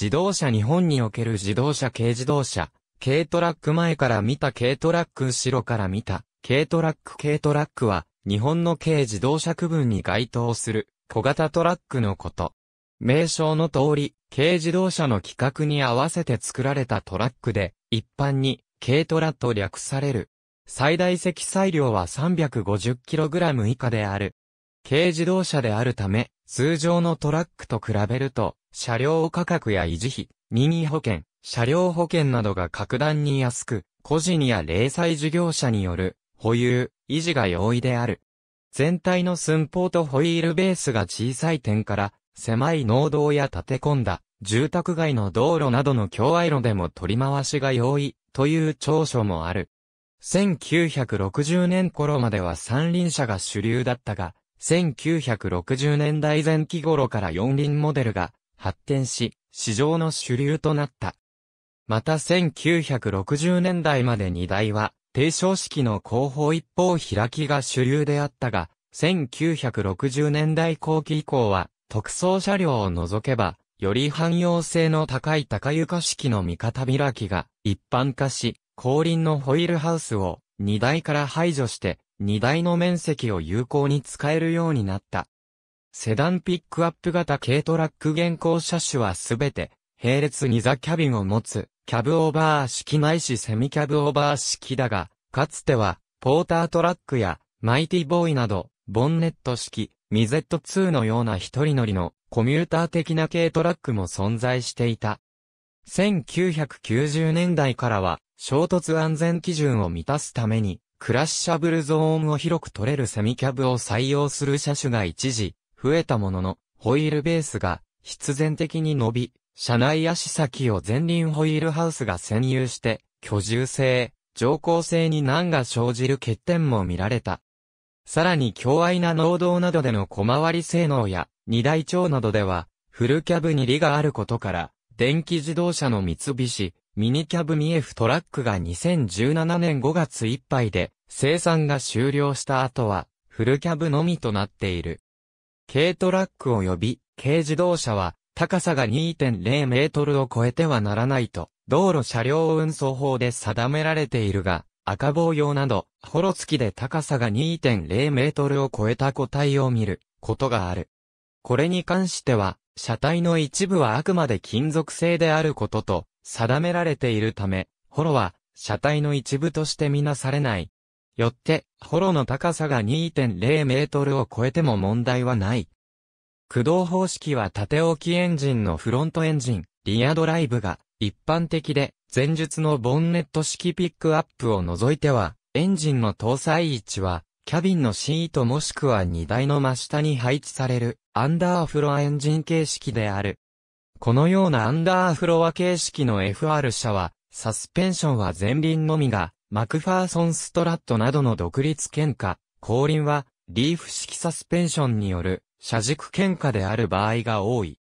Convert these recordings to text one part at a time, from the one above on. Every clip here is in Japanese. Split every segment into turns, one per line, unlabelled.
自動車日本における自動車軽自動車、軽トラック前から見た軽トラック後ろから見た軽トラック軽トラックは日本の軽自動車区分に該当する小型トラックのこと。名称の通り、軽自動車の規格に合わせて作られたトラックで、一般に軽トラと略される。最大積載量は 350kg 以下である。軽自動車であるため、通常のトラックと比べると、車両価格や維持費、任意保険、車両保険などが格段に安く、個人や零細事業者による保有、維持が容易である。全体の寸法とホイールベースが小さい点から、狭い農道や立て込んだ、住宅街の道路などの境愛路でも取り回しが容易、という長所もある。1960年頃までは三輪車が主流だったが、1960年代前期頃から四輪モデルが発展し、市場の主流となった。また1960年代まで荷台は、低床式の後方一方開きが主流であったが、1960年代後期以降は、特装車両を除けば、より汎用性の高い高床式の味方開きが一般化し、後輪のホイールハウスを荷台から排除して、荷台の面積を有効に使えるようになった。セダンピックアップ型軽トラック現行車種はすべて、並列2座キャビンを持つ、キャブオーバー式ないしセミキャブオーバー式だが、かつては、ポータートラックや、マイティボーイなど、ボンネット式、ミゼット2のような一人乗りの、コミューター的な軽トラックも存在していた。1990年代からは、衝突安全基準を満たすために、クラッシャブルゾーンを広く取れるセミキャブを採用する車種が一時、増えたものの、ホイールベースが必然的に伸び、車内足先を前輪ホイールハウスが占有して、居住性、乗降性に難が生じる欠点も見られた。さらに強愛な農道などでの小回り性能や、二大長などでは、フルキャブに利があることから、電気自動車の三菱、ミニキャブミエフトラックが2017年5月いっぱいで生産が終了した後は、フルキャブのみとなっている。軽トラック及び軽自動車は高さが2.0メートルを超えてはならないと道路車両運送法で定められているが赤棒用などホロ付きで高さが2.0メートルを超えた個体を見ることがある。これに関しては車体の一部はあくまで金属製であることと定められているため、ホロは車体の一部としてみなされない。よって、ホロの高さが2.0メートルを超えても問題はない。駆動方式は縦置きエンジンのフロントエンジン、リアドライブが一般的で、前述のボンネット式ピックアップを除いては、エンジンの搭載位置は、キャビンのシートもしくは荷台の真下に配置される、アンダーフロアエンジン形式である。このようなアンダーフロア形式の FR 車は、サスペンションは前輪のみが、マクファーソンストラットなどの独立喧嘩、後輪は、リーフ式サスペンションによる、車軸喧嘩である場合が多い。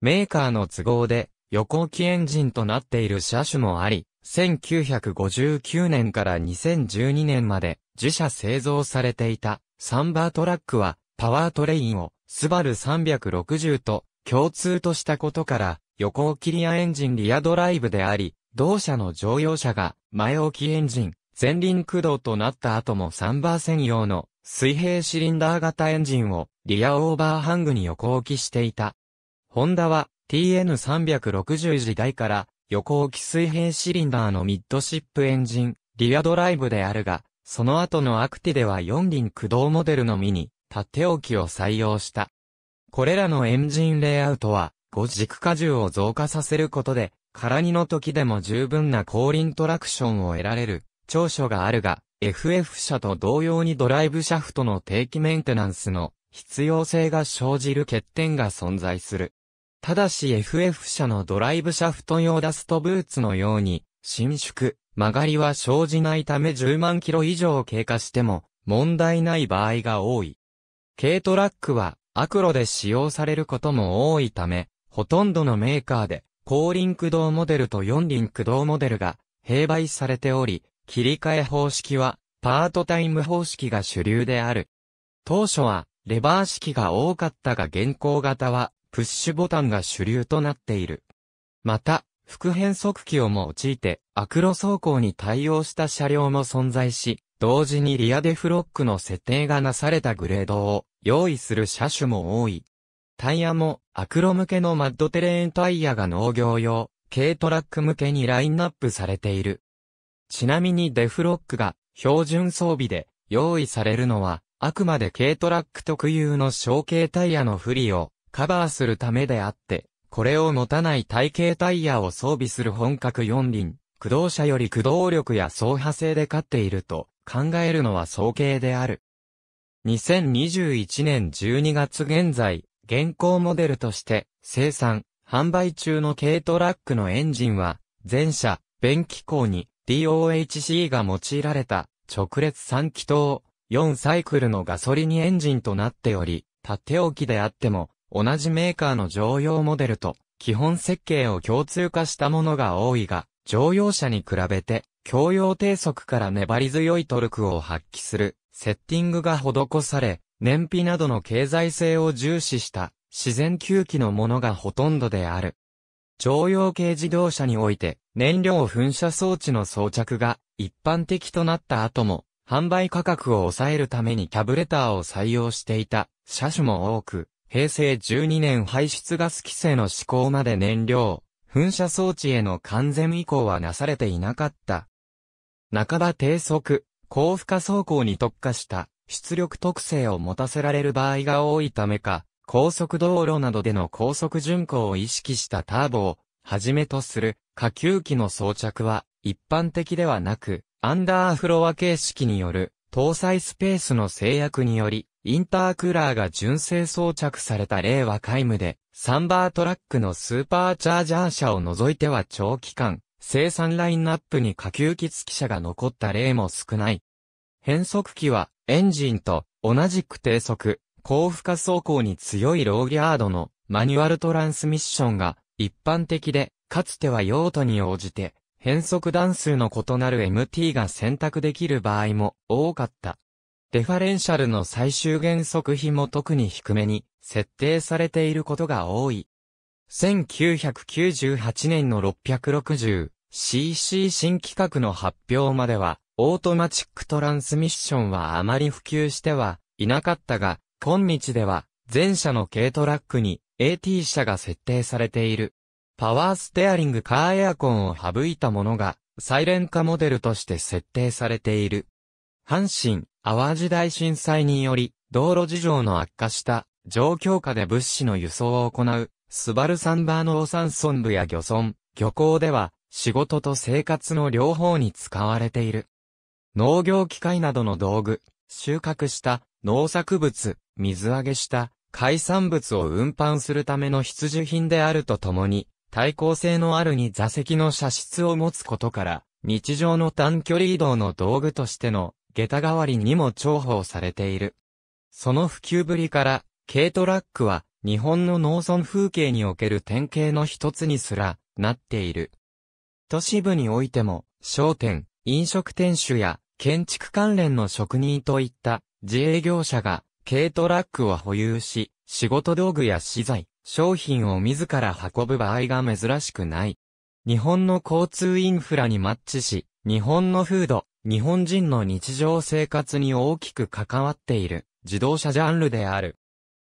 メーカーの都合で、横置きエンジンとなっている車種もあり、1959年から2012年まで自社製造されていたサンバートラックはパワートレインをスバル360と共通としたことから横きリアエンジンリアドライブであり、同社の乗用車が前置きエンジン、前輪駆動となった後も3バー専用の水平シリンダー型エンジンをリアオーバーハングに横置きしていた。ホンダは TN360 時代から横置き水平シリンダーのミッドシップエンジン、リアドライブであるが、その後のアクティでは4輪駆動モデルのみに、縦置きを採用した。これらのエンジンレイアウトは、5軸荷重を増加させることで、空にの時でも十分な後輪トラクションを得られる長所があるが、FF 車と同様にドライブシャフトの定期メンテナンスの必要性が生じる欠点が存在する。ただし FF 車のドライブシャフト用ダストブーツのように、伸縮、曲がりは生じないため10万キロ以上経過しても問題ない場合が多い。軽トラックはアクロで使用されることも多いため、ほとんどのメーカーで後輪駆動モデルと四輪駆動モデルが併売されており、切り替え方式はパートタイム方式が主流である。当初はレバー式が多かったが現行型はプッシュボタンが主流となっている。また、副変速機をも用いてアクロ走行に対応した車両も存在し、同時にリアデフロックの設定がなされたグレードを用意する車種も多い。タイヤも、アクロ向けのマッドテレーンタイヤが農業用、軽トラック向けにラインナップされている。ちなみにデフロックが、標準装備で、用意されるのは、あくまで軽トラック特有の小型タイヤの不利を、カバーするためであって、これを持たない体型タイヤを装備する本格四輪、駆動車より駆動力や走破性で勝っていると考えるのは総計である。2021年12月現在、現行モデルとして生産、販売中の軽トラックのエンジンは、前者、便機構に DOHC が用いられた直列3気筒、4サイクルのガソリンエンジンとなっており、縦置きであっても、同じメーカーの乗用モデルと基本設計を共通化したものが多いが、乗用車に比べて、共用低速から粘り強いトルクを発揮する、セッティングが施され、燃費などの経済性を重視した自然吸気のものがほとんどである。常用系自動車において燃料噴射装置の装着が一般的となった後も販売価格を抑えるためにキャブレターを採用していた車種も多く、平成12年排出ガス規制の施行まで燃料、噴射装置への完全移行はなされていなかった。半ば低速、高負荷走行に特化した出力特性を持たせられる場合が多いためか、高速道路などでの高速巡航を意識したターボをはじめとする下級機の装着は一般的ではなく、アンダーフロア形式による搭載スペースの制約により、インタークーラーが純正装着された例は皆無で、サンバートラックのスーパーチャージャー車を除いては長期間、生産ラインナップに下級機付き車が残った例も少ない。変速機は、エンジンと同じく低速、高負荷走行に強いローギャードのマニュアルトランスミッションが一般的で、かつては用途に応じて、変速段数の異なる MT が選択できる場合も多かった。デファレンシャルの最終減速比も特に低めに設定されていることが多い。1998年の 660cc 新規格の発表までは、オートマチックトランスミッションはあまり普及してはいなかったが、今日では全車の軽トラックに AT 車が設定されている。パワーステアリングカーエアコンを省いたものが、サイレン化モデルとして設定されている。阪神、淡路大震災により、道路事情の悪化した状況下で物資の輸送を行う、スバルサンバーノン山村部や漁村、漁港では、仕事と生活の両方に使われている。農業機械などの道具、収穫した農作物、水揚げした海産物を運搬するための必需品であるとともに、対抗性のあるに座席の車室を持つことから、日常の短距離移動の道具としての下駄代わりにも重宝されている。その普及ぶりから、軽トラックは日本の農村風景における典型の一つにすらなっている。都市部においても商店、飲食店主や建築関連の職人といった自営業者が軽トラックを保有し、仕事道具や資材、商品を自ら運ぶ場合が珍しくない。日本の交通インフラにマッチし、日本の風土、日本人の日常生活に大きく関わっている自動車ジャンルである。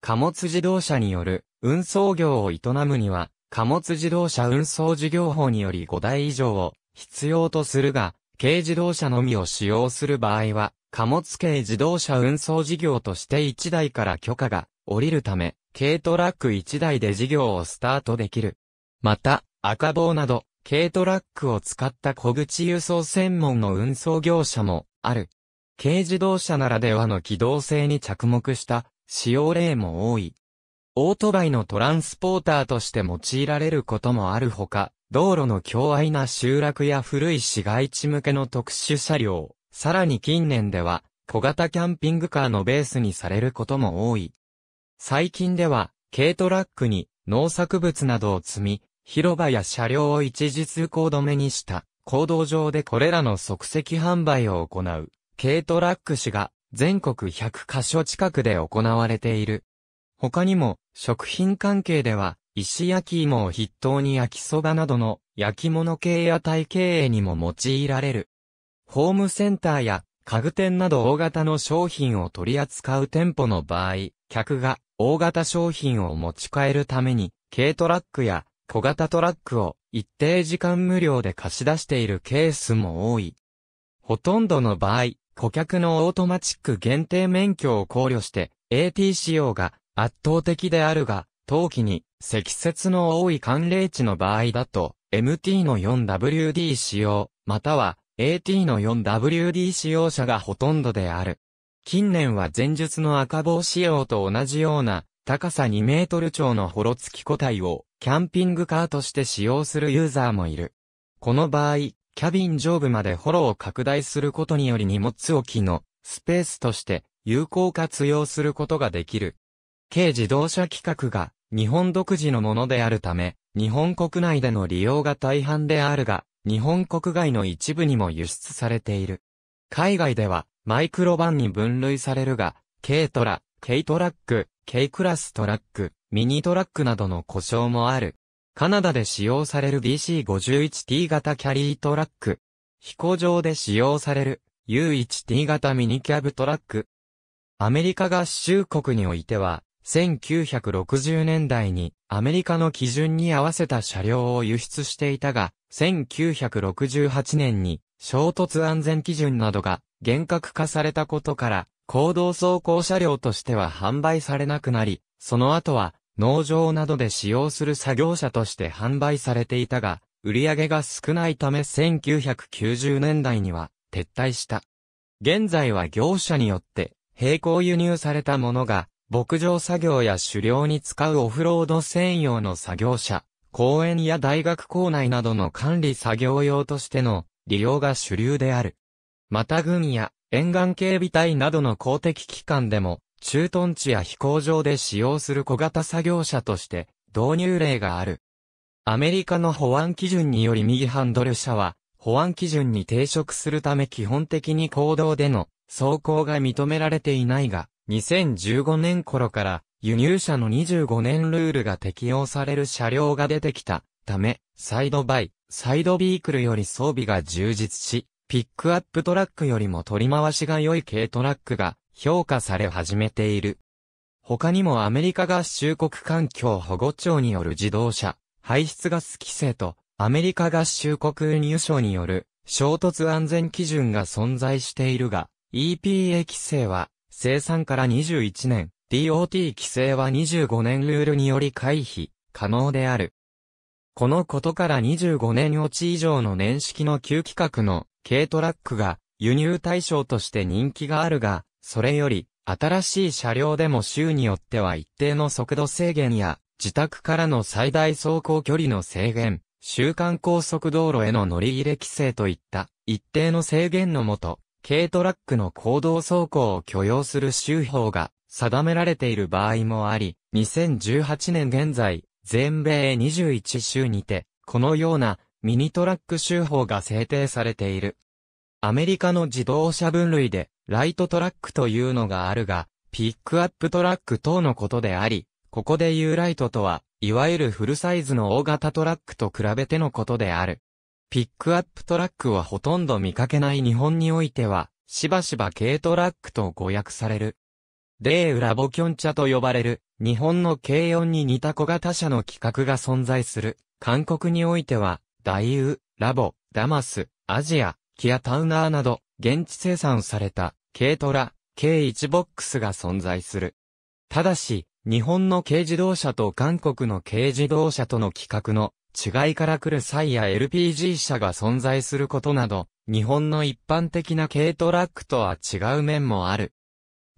貨物自動車による運送業を営むには、貨物自動車運送事業法により5台以上を必要とするが、軽自動車のみを使用する場合は、貨物軽自動車運送事業として1台から許可が降りるため、軽トラック1台で事業をスタートできる。また、赤棒など、軽トラックを使った小口輸送専門の運送業者もある。軽自動車ならではの機動性に着目した使用例も多い。オートバイのトランスポーターとして用いられることもあるほか、道路の強愛な集落や古い市街地向けの特殊車両、さらに近年では、小型キャンピングカーのベースにされることも多い。最近では、軽トラックに農作物などを積み、広場や車両を一時通行止めにした、行動上でこれらの即席販売を行う、軽トラック市が全国100カ所近くで行われている。他にも、食品関係では、石焼き芋を筆頭に焼きそばなどの焼き物系や体系営にも用いられる。ホームセンターや家具店など大型の商品を取り扱う店舗の場合、客が大型商品を持ち帰るために、軽トラックや小型トラックを一定時間無料で貸し出しているケースも多い。ほとんどの場合、顧客のオートマチック限定免許を考慮して AT 仕様が圧倒的であるが、冬季に積雪の多い寒冷地の場合だと、MT の 4WD 使用、または AT の 4WD 使用者がほとんどである。近年は前述の赤棒仕様と同じような高さ2メートル超のホロ付き個体をキャンピングカーとして使用するユーザーもいる。この場合、キャビン上部までホロを拡大することにより荷物置きのスペースとして有効活用することができる。軽自動車規格が日本独自のものであるため、日本国内での利用が大半であるが、日本国外の一部にも輸出されている。海外では、マイクロバンに分類されるが、軽トラ、軽トラック、軽クラストラック、ミニトラックなどの故障もある。カナダで使用される DC51T 型キャリートラック。飛行場で使用される U1T 型ミニキャブトラック。アメリカ合衆国においては、1960年代にアメリカの基準に合わせた車両を輸出していたが、1968年に衝突安全基準などが厳格化されたことから、行動走行車両としては販売されなくなり、その後は農場などで使用する作業車として販売されていたが、売り上げが少ないため1990年代には撤退した。現在は業者によって並行輸入されたものが牧場作業や狩猟に使うオフロード専用の作業車、公園や大学校内などの管理作業用としての利用が主流である。また軍や沿岸警備隊などの公的機関でも、駐屯地や飛行場で使用する小型作業車として導入例がある。アメリカの保安基準により右ハンドル車は、保安基準に抵触するため基本的に公道での走行が認められていないが、2015年頃から輸入車の25年ルールが適用される車両が出てきたため、サイドバイ、サイドビークルより装備が充実し、ピックアップトラックよりも取り回しが良い軽トラックが評価され始めている。他にもアメリカ合衆国環境保護庁による自動車、排出ガス規制と、アメリカ合衆国運輸省による衝突安全基準が存在しているが、EPA 規制は生産から21年、DOT 規制は25年ルールにより回避、可能である。このことから25年落ち以上の年式の旧規格の軽トラックが輸入対象として人気があるが、それより新しい車両でも州によっては一定の速度制限や自宅からの最大走行距離の制限、週間高速道路への乗り入れ規制といった一定の制限のもと、軽トラックの行動走行を許容する州法が定められている場合もあり、2018年現在、全米21州にて、このようなミニトラック州法が制定されている。アメリカの自動車分類で、ライトトラックというのがあるが、ピックアップトラック等のことであり、ここで言うライトとは、いわゆるフルサイズの大型トラックと比べてのことである。ピックアップトラックはほとんど見かけない日本においては、しばしば軽トラックと誤訳される。デーウラボキョンチャと呼ばれる、日本の軽音に似た小型車の規格が存在する。韓国においては、ダイウ、ラボ、ダマス、アジア、キアタウナーなど、現地生産された、軽トラ、軽1ボックスが存在する。ただし、日本の軽自動車と韓国の軽自動車との規格の違いから来る際や LPG 車が存在することなど、日本の一般的な軽トラックとは違う面もある。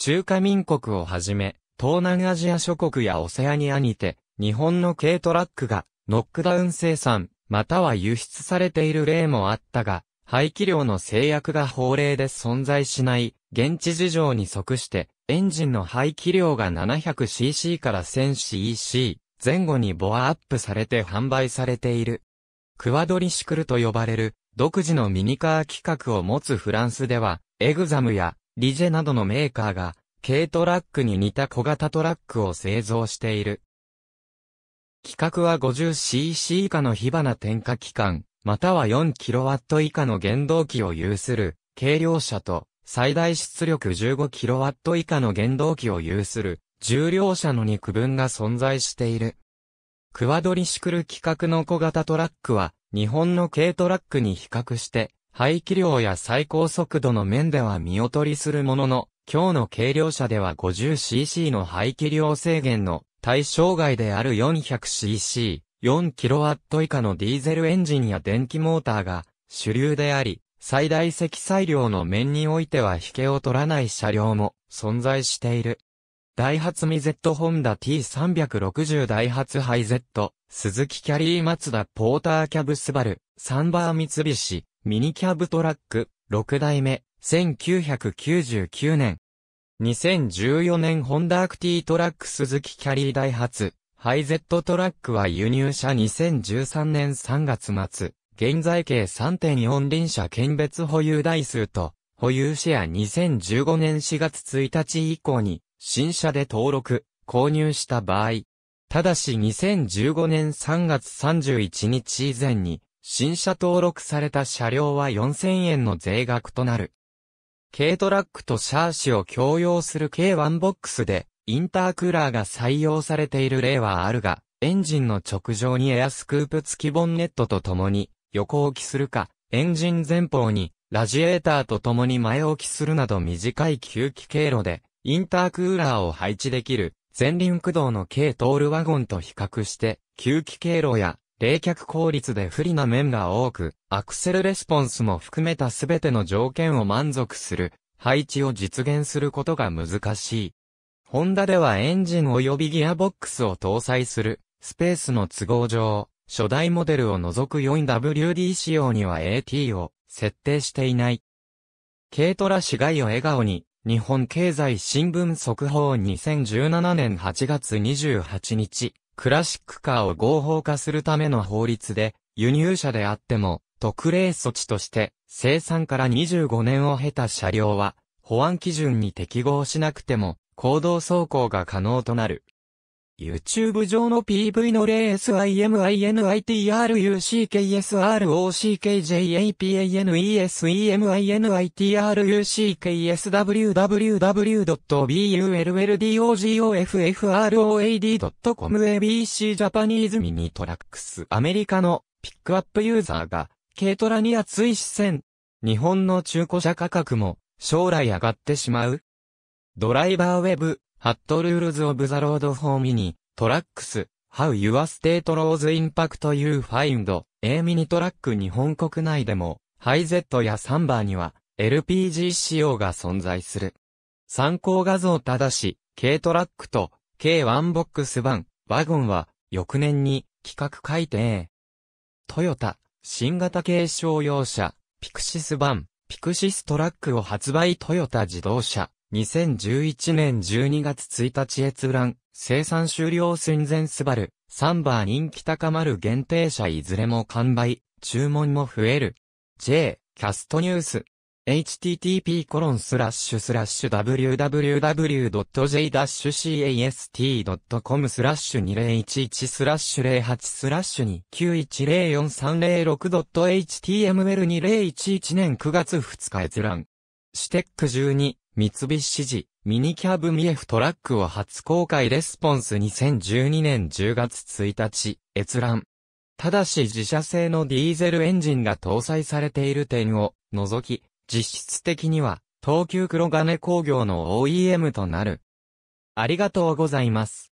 中華民国をはじめ、東南アジア諸国やオセアニアにて、日本の軽トラックが、ノックダウン生産、または輸出されている例もあったが、排気量の制約が法令で存在しない、現地事情に即して、エンジンの排気量が 700cc から 1000cc、前後にボアアップされて販売されている。クワドリシクルと呼ばれる、独自のミニカー規格を持つフランスでは、エグザムやリジェなどのメーカーが、軽トラックに似た小型トラックを製造している。規格は 50cc 以下の火花点火機関、または 4kW 以下の原動機を有する軽量車と、最大出力 15kW 以下の原動機を有する重量車の肉分が存在している。クワドリシクル規格の小型トラックは、日本の軽トラックに比較して、排気量や最高速度の面では見劣りするものの、今日の軽量車では 50cc の排気量制限の対象外である 400cc、4kW 以下のディーゼルエンジンや電気モーターが主流であり、最大積載量の面においては引けを取らない車両も存在している。ダイハツミ Z ホンダ T360 ダイハツハイ Z、鈴木キャリー松田ポーターキャブスバル、サンバー三菱、ミニキャブトラック、6代目、1999年。2014年ホンダアクティトラック鈴木キャリーダイハツ、ハイ Z トラックは輸入車2013年3月末、現在計3.4輪車県別保有台数と、保有シェア2015年4月1日以降に、新車で登録、購入した場合、ただし2015年3月31日以前に、新車登録された車両は4000円の税額となる。軽トラックとシャーシを共用する K1 ボックスで、インタークーラーが採用されている例はあるが、エンジンの直上にエアスクープ付きボンネットと共に、横置きするか、エンジン前方に、ラジエーターと共に前置きするなど短い吸気経路で、インタークーラーを配置できる前輪駆動の軽トールワゴンと比較して、吸気経路や冷却効率で不利な面が多く、アクセルレスポンスも含めた全ての条件を満足する配置を実現することが難しい。ホンダではエンジン及びギアボックスを搭載するスペースの都合上、初代モデルを除く 4WD 仕様には AT を設定していない。軽トラ市街を笑顔に日本経済新聞速報2017年8月28日、クラシックカーを合法化するための法律で、輸入車であっても、特例措置として、生産から25年を経た車両は、保安基準に適合しなくても、行動走行が可能となる。YouTube 上の PV の例 s i m i n i t r u c k s r o c k j a p a n e s w w w b u l l d o g g o f r o a d c o m ABC ジャパニーズミニトラックスアメリカのピックアップユーザーが軽トラに熱い視線。日本の中古車価格も将来上がってしまうドライバーウェブハットルールズ・オブ・ザ・ロード・フォー・ミニ、トラックス、ハウ・ユア・ステート・ローズ・インパクト・ユー・ファインド、A ミニトラック日本国内でも、ハイゼットやサンバーには、LPG 仕様が存在する。参考画像ただし、軽トラックと、軽ワンボックス版、ワゴンは、翌年に、企画改定。トヨタ、新型軽商用車、ピクシス版、ピクシストラックを発売トヨタ自動車、2011年12月1日閲覧、生産終了寸前スバル、サンバー人気高まる限定車いずれも完売、注文も増える。J、キャストニュース。http コロンスラッシュスラッシュ www.j-cast.com スラッシュ2011スラッシュ08スラッシュ2910436 h t m l 2 0 1 1年9月2日閲覧。シテック12、三菱示、ミニキャブミエフトラックを初公開レスポンス2012年10月1日、閲覧。ただし自社製のディーゼルエンジンが搭載されている点を除き、実質的には東急黒金工業の OEM となる。ありがとうございます。